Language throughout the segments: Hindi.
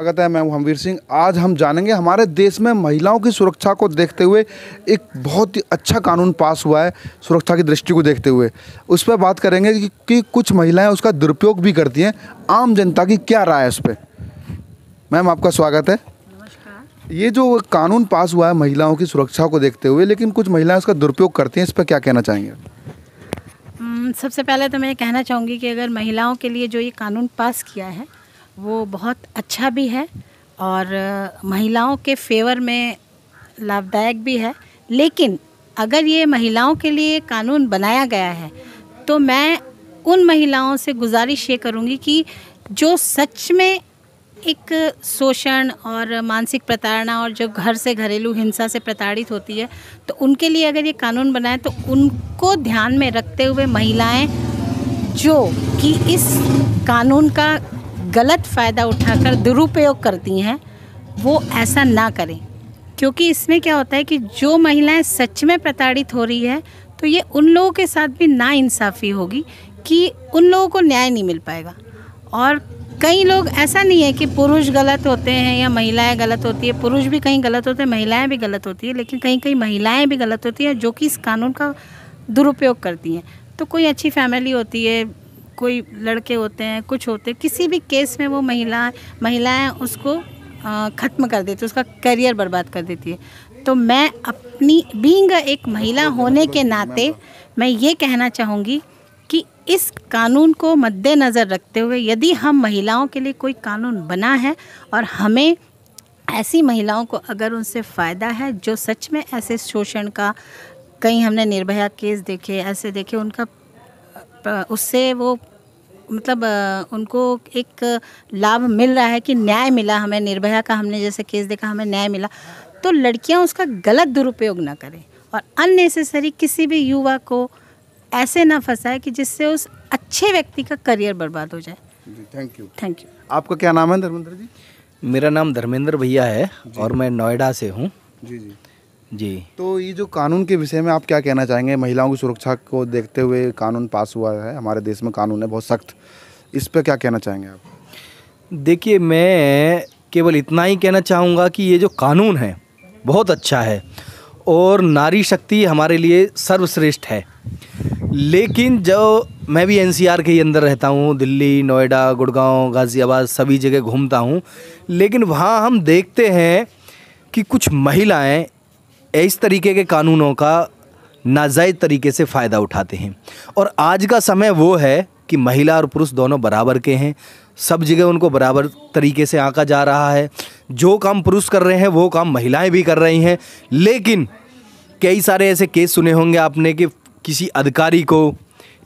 स्वागत है मैं हमवीर सिंह आज हम जानेंगे हमारे देश में महिलाओं की सुरक्षा को देखते हुए एक बहुत ही अच्छा कानून पास हुआ है सुरक्षा की दृष्टि को देखते हुए उस पर बात करेंगे कि, कि कुछ महिलाएं उसका दुरुपयोग भी करती हैं आम जनता की क्या राय है उस पर मैम आपका स्वागत है ये जो कानून पास हुआ है महिलाओं की सुरक्षा को देखते हुए लेकिन कुछ महिलाएँ उसका दुरुपयोग करती हैं इस पर क्या कहना चाहेंगे सबसे पहले तो मैं कहना चाहूँगी कि अगर महिलाओं के लिए जो ये कानून पास किया है वो बहुत अच्छा भी है और महिलाओं के फेवर में लाभदायक भी है लेकिन अगर ये महिलाओं के लिए कानून बनाया गया है तो मैं उन महिलाओं से गुजारिश ये करूँगी कि जो सच में एक शोषण और मानसिक प्रताड़ना और जो घर से घरेलू हिंसा से प्रताड़ित होती है तो उनके लिए अगर ये कानून बनाए तो उनको ध्यान में रखते हुए महिलाएं जो कि इस कानून का गलत फ़ायदा उठाकर दुरुपयोग करती हैं वो ऐसा ना करें क्योंकि इसमें क्या होता है कि जो महिलाएं सच में प्रताड़ित हो रही है तो ये उन लोगों के साथ भी ना इंसाफ़ी होगी कि उन लोगों को न्याय नहीं मिल पाएगा और कई लोग ऐसा नहीं है कि पुरुष गलत होते हैं या महिलाएं गलत होती है पुरुष भी कहीं गलत होते हैं महिलाएं भी गलत होती है लेकिन कहीं कहीं महिलाएं भी गलत होती हैं जो कि इस कानून का दुरुपयोग करती हैं तो कोई अच्छी फैमिली होती है कोई लड़के होते हैं कुछ होते हैं किसी भी केस में वो महिला महिलाएं उसको ख़त्म कर देती है उसका करियर बर्बाद कर देती है तो मैं अपनी बींग एक महिला होने के नाते मैं ये कहना चाहूँगी कि इस कानून को मद्देनज़र रखते हुए यदि हम महिलाओं के लिए कोई कानून बना है और हमें ऐसी महिलाओं को अगर उनसे फ़ायदा है जो सच में ऐसे शोषण का कहीं हमने निर्भया केस देखे ऐसे देखे उनका उससे वो मतलब उनको एक लाभ मिल रहा है कि न्याय मिला हमें निर्भया का हमने जैसे केस देखा हमें न्याय मिला तो लड़कियां उसका गलत दुरुपयोग ना करें और अननेसेसरी किसी भी युवा को ऐसे ना फंसाए कि जिससे उस अच्छे व्यक्ति का करियर बर्बाद हो जाए थैंक यू थैंक यू आपका क्या नाम है धर्मेंद्र जी मेरा नाम धर्मेंद्र भैया है और मैं नोएडा से हूँ जी जी जी तो ये जो कानून के विषय में आप क्या कहना चाहेंगे महिलाओं की सुरक्षा को देखते हुए कानून पास हुआ है हमारे देश में कानून है बहुत सख्त इस पर क्या कहना चाहेंगे आप देखिए मैं केवल इतना ही कहना चाहूँगा कि ये जो कानून है बहुत अच्छा है और नारी शक्ति हमारे लिए सर्वश्रेष्ठ है लेकिन जो मैं भी एनसीआर के ही अंदर रहता हूँ दिल्ली नोएडा गुड़गांव गाज़ियाबाद सभी जगह घूमता हूँ लेकिन वहाँ हम देखते हैं कि कुछ महिलाएं इस तरीके के कानूनों का नाजायज़ तरीके से फ़ायदा उठाते हैं और आज का समय वो है कि महिला और पुरुष दोनों बराबर के हैं सब जगह उनको बराबर तरीके से आंका जा रहा है जो काम पुरुष कर रहे हैं वो काम महिलाएं भी कर रही हैं लेकिन कई सारे ऐसे केस सुने होंगे आपने कि किसी अधिकारी को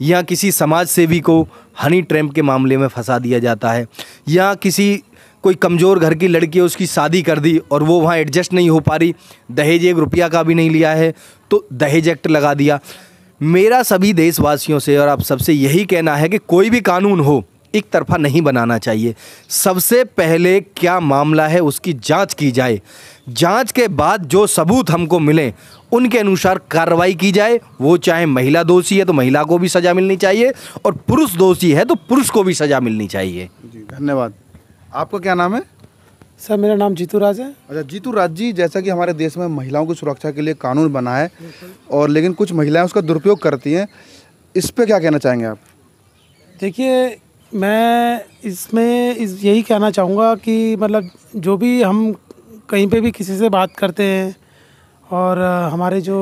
या किसी समाज सेवी को हनी ट्रैम्प के मामले में फंसा दिया जाता है या किसी कोई कमज़ोर घर की लड़की है उसकी शादी कर दी और वो वहाँ एडजस्ट नहीं हो पा रही दहेज एक रुपया का भी नहीं लिया है तो दहेज एक्ट लगा दिया मेरा सभी देशवासियों से और आप सबसे यही कहना है कि कोई भी कानून हो एक तरफा नहीं बनाना चाहिए सबसे पहले क्या मामला है उसकी जांच की जाए जांच के बाद जो सबूत हमको मिले उनके अनुसार कार्रवाई की जाए वो चाहे महिला दोषी है तो महिला को भी सज़ा मिलनी चाहिए और पुरुष दोषी है तो पुरुष को भी सज़ा मिलनी चाहिए जी धन्यवाद आपका क्या नाम है सर मेरा नाम जीतू राज है अच्छा जीतू राज जी जैसा कि हमारे देश में महिलाओं की सुरक्षा के लिए कानून बना है और लेकिन कुछ महिलाएं उसका दुरुपयोग करती हैं इस पर क्या कहना चाहेंगे आप देखिए मैं इसमें इस यही कहना चाहूँगा कि मतलब जो भी हम कहीं पे भी किसी से बात करते हैं और हमारे जो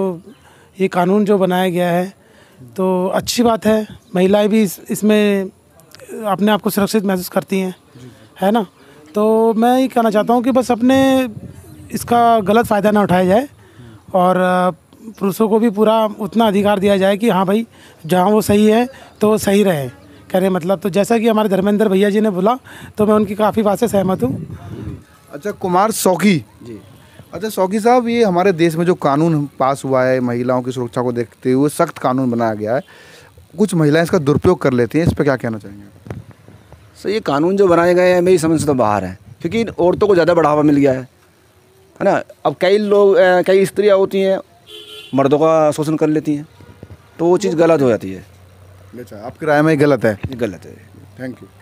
ये कानून जो बनाया गया है तो अच्छी बात है महिलाएँ भी इस इसमें अपने आप को सुरक्षित महसूस करती हैं है ना तो मैं ये कहना चाहता हूँ कि बस अपने इसका गलत फ़ायदा ना उठाया जाए और पुरुषों को भी पूरा उतना अधिकार दिया जाए कि हाँ भाई जहाँ वो सही है तो सही रहे कह रहे मतलब तो जैसा कि हमारे धर्मेंद्र भैया जी ने बोला तो मैं उनकी काफ़ी बात से सहमत हूँ अच्छा कुमार सौकी जी अच्छा सौकी साहब ये हमारे देश में जो कानून पास हुआ है महिलाओं की सुरक्षा को देखते हुए सख्त कानून बनाया गया है कुछ महिलाएं इसका दुरुपयोग कर लेती हैं इस पर क्या कहना चाहेंगे सर ये कानून जो बनाए गए हैं मेरी समझ से तो बाहर है क्योंकि औरतों को ज़्यादा बढ़ावा मिल गया है है ना अब कई लोग कई स्त्रियाँ होती हैं मर्दों का शोषण कर लेती हैं तो वो चीज़ गलत हो जाती है अच्छा राय में गलत है गलत है थैंक यू